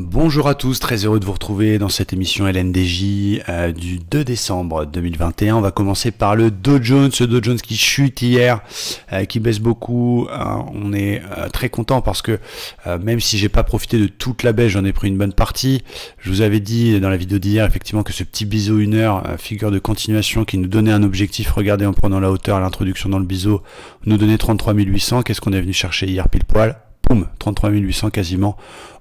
Bonjour à tous, très heureux de vous retrouver dans cette émission LNDJ euh, du 2 décembre 2021. On va commencer par le Dow Jones, ce Dow Jones qui chute hier, euh, qui baisse beaucoup. Hein. on est euh, très content parce que même si j'ai pas profité de toute la baisse, j'en ai pris une bonne partie. Je vous avais dit dans la vidéo d'hier effectivement que ce petit biseau une heure, figure de continuation qui nous donnait un objectif, regardez en prenant la hauteur, à l'introduction dans le biseau, nous donnait 33 800. Qu'est-ce qu'on est venu chercher hier pile poil Poum 33 800 quasiment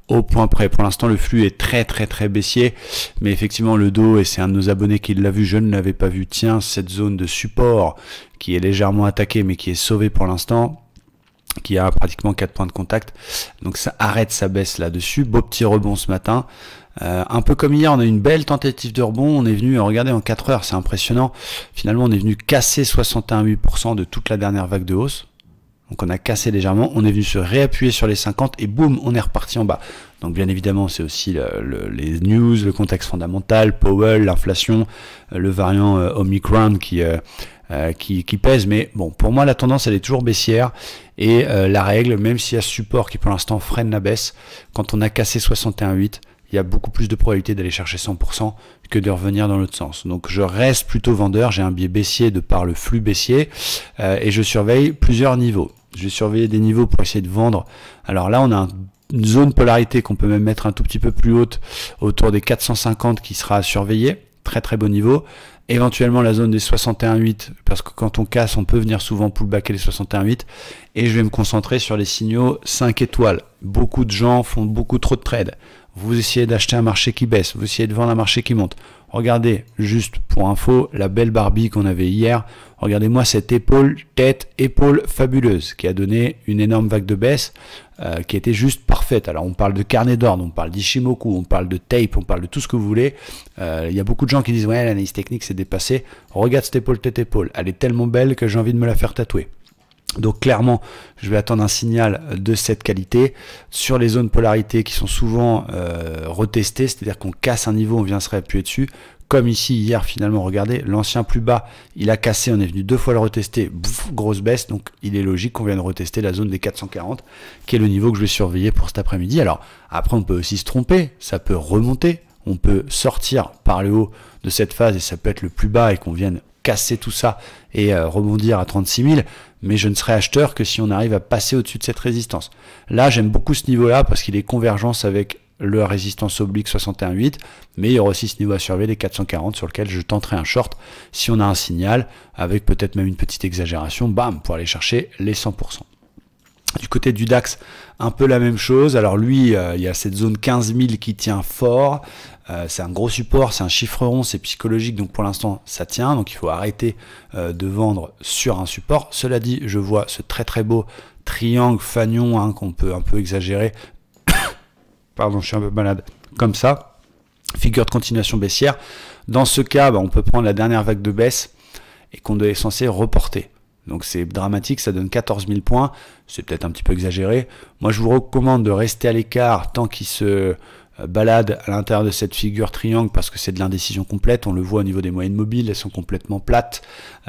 au point près. Pour l'instant, le flux est très très très baissier, mais effectivement le dos, et c'est un de nos abonnés qui l'a vu, je ne l'avais pas vu, tiens, cette zone de support qui est légèrement attaquée mais qui est sauvée pour l'instant, qui a pratiquement 4 points de contact, donc ça arrête sa baisse là-dessus, beau petit rebond ce matin. Euh, un peu comme hier, on a eu une belle tentative de rebond. On est venu, euh, regardez, en 4 heures, c'est impressionnant. Finalement, on est venu casser 61,8% de toute la dernière vague de hausse. Donc on a cassé légèrement, on est venu se réappuyer sur les 50 et boum, on est reparti en bas. Donc bien évidemment, c'est aussi les news, le contexte fondamental, Powell, l'inflation, euh, le variant euh, Omicron euh, qui, qui, pèse. Mais bon, pour moi, la tendance, elle est toujours baissière. Et la règle, même s'il y a support qui pour l'instant freine la baisse, quand on a cassé 61,8, il y a beaucoup plus de probabilité d'aller chercher 100% que de revenir dans l'autre sens. Donc je reste plutôt vendeur, j'ai un biais baissier de par le flux baissier, et je surveille plusieurs niveaux. Je vais surveiller des niveaux pour essayer de vendre. Alors là, on a une zone polarité qu'on peut même mettre un tout petit peu plus haute autour des 450 qui sera à surveiller. Très très beau niveau. Éventuellement la zone des 61,8 parce que quand on casse, on peut venir souvent pullbacker les 61,8. Et je vais me concentrer sur les signaux 5 étoiles. Beaucoup de gens font beaucoup trop de trades. Vous essayez d'acheter un marché qui baisse, vous essayez de vendre un marché qui monte. Regardez, juste pour info, la belle Barbie qu'on avait hier. Regardez-moi cette épaule, tête, épaule fabuleuse qui a donné une énorme vague de baisse euh, qui était juste parfaite. Alors on parle de carnet d'ordre, on parle d'Ishimoku, on parle de tape, on parle de tout ce que vous voulez. Euh, il y a beaucoup de gens qui disent ouais l'analyse technique s'est dépassée. Regarde cette épaule, tête, épaule. Elle est tellement belle que j'ai envie de me la faire tatouer. Donc clairement, je vais attendre un signal de cette qualité sur les zones polarité qui sont souvent euh, retestées, c'est-à-dire qu'on casse un niveau, on vient se réappuyer dessus. Comme ici hier finalement, regardez, l'ancien plus bas, il a cassé, on est venu deux fois le retester, grosse baisse, donc il est logique qu'on vienne retester la zone des 440, qui est le niveau que je vais surveiller pour cet après-midi. Alors après, on peut aussi se tromper, ça peut remonter, on peut sortir par le haut de cette phase et ça peut être le plus bas et qu'on vienne casser tout ça et euh, rebondir à 36 000, mais je ne serai acheteur que si on arrive à passer au-dessus de cette résistance. Là, j'aime beaucoup ce niveau-là parce qu'il est convergence avec le résistance oblique 61.8, mais il y aura aussi ce niveau à surveiller, les 440, sur lequel je tenterai un short si on a un signal, avec peut-être même une petite exagération, bam, pour aller chercher les 100%. Du côté du DAX, un peu la même chose. Alors lui, euh, il y a cette zone 15 000 qui tient fort. Euh, c'est un gros support, c'est un chiffre rond, c'est psychologique. Donc pour l'instant, ça tient. Donc il faut arrêter euh, de vendre sur un support. Cela dit, je vois ce très très beau triangle fanion hein, qu'on peut un peu exagérer. Pardon, je suis un peu malade. Comme ça, figure de continuation baissière. Dans ce cas, bah, on peut prendre la dernière vague de baisse et qu'on est censé reporter. Donc c'est dramatique, ça donne 14 000 points. C'est peut-être un petit peu exagéré. Moi, je vous recommande de rester à l'écart tant qu'il se euh, balade à l'intérieur de cette figure triangle parce que c'est de l'indécision complète. On le voit au niveau des moyennes mobiles, elles sont complètement plates.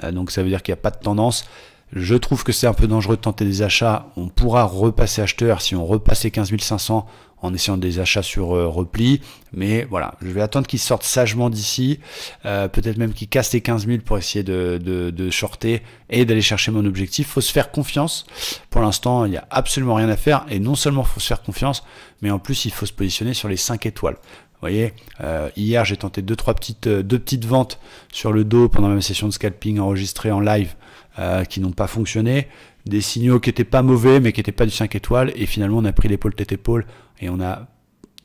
Euh, donc ça veut dire qu'il n'y a pas de tendance. Je trouve que c'est un peu dangereux de tenter des achats. On pourra repasser acheteur si on repassait 15 500 en essayant des achats sur euh, repli. Mais voilà, je vais attendre qu'ils sortent sagement d'ici. Euh, peut-être même qu'ils cassent les 15 000 pour essayer de, de, de shorter et d'aller chercher mon objectif. faut se faire confiance. Pour l'instant, il n'y a absolument rien à faire. Et non seulement faut se faire confiance, mais en plus, il faut se positionner sur les 5 étoiles. Vous voyez, euh, hier j'ai tenté deux trois petites deux petites ventes sur le dos pendant ma session de scalping enregistrée en live qui n'ont pas fonctionné des signaux qui n'étaient pas mauvais, mais qui n'étaient pas du 5 étoiles. Et finalement, on a pris l'épaule tête épaule et on a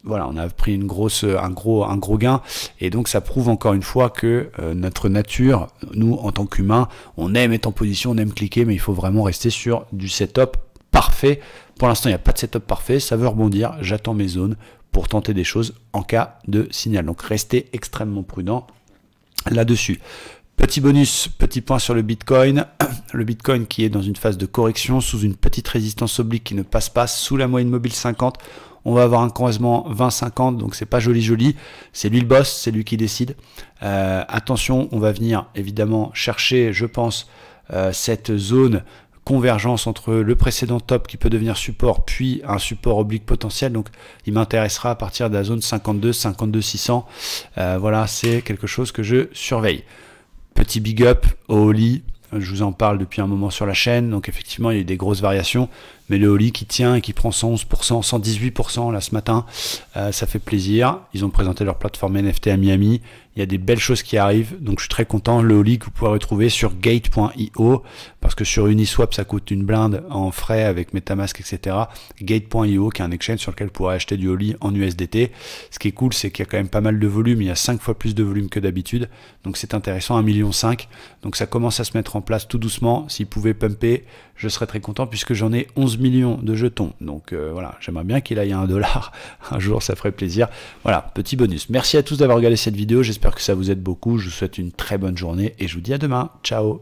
voilà, on a pris une grosse, un gros, un gros gain, et donc ça prouve encore une fois que euh, notre nature, nous en tant qu'humains, on aime être en position, on aime cliquer, mais il faut vraiment rester sur du setup parfait. Pour l'instant, il n'y a pas de setup parfait, ça veut rebondir. J'attends mes zones pour tenter des choses en cas de signal. Donc restez extrêmement prudent là-dessus. Petit bonus, petit point sur le Bitcoin. le Bitcoin qui est dans une phase de correction sous une petite résistance oblique qui ne passe pas sous la moyenne mobile 50. On va avoir un croisement 20-50, donc c'est pas joli joli. C'est lui le boss, c'est lui qui décide. Euh, attention, on va venir évidemment chercher, je pense, euh, cette zone convergence entre le précédent top qui peut devenir support puis un support oblique potentiel donc il m'intéressera à partir de la zone 52 52 600 voilà c'est quelque chose que je surveille petit big up au lit. Je vous en parle depuis un moment sur la chaîne, donc effectivement il y a eu des grosses variations, mais le Holi qui tient et qui prend 111%, 118% là ce matin, euh, ça fait plaisir. Ils ont présenté leur plateforme NFT à Miami, il y a des belles choses qui arrivent, donc je suis très content. Le Oli que vous pourrez retrouver sur gate.io, parce que sur Uniswap, ça coûte une blinde en frais avec Metamask, etc. Gate.io, qui est un exchange sur lequel vous pourrez acheter du Oli en USDT. Ce qui est cool, c'est qu'il y a quand même pas mal de volume. Il y a 5 fois plus de volume que d'habitude. Donc c'est intéressant, 1,5 million. Donc ça commence à se mettre en place tout doucement. s'il pouvait pumper, je serais très content, puisque j'en ai 11 millions de jetons. Donc euh, voilà, j'aimerais bien qu'il aille à 1 dollar. Un jour, ça ferait plaisir. Voilà, petit bonus. Merci à tous d'avoir regardé cette vidéo. J'espère J'espère que ça vous aide beaucoup. Je vous souhaite une très bonne journée et je vous dis à demain. Ciao